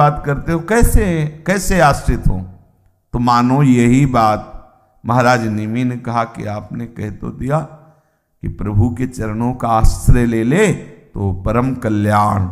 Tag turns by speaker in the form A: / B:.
A: बात करते हो कैसे कैसे आश्रित हो तो मानो यही बात महाराज निमी ने कहा कि आपने कह तो दिया कि प्रभु के चरणों का आश्रय ले ले तो परम कल्याण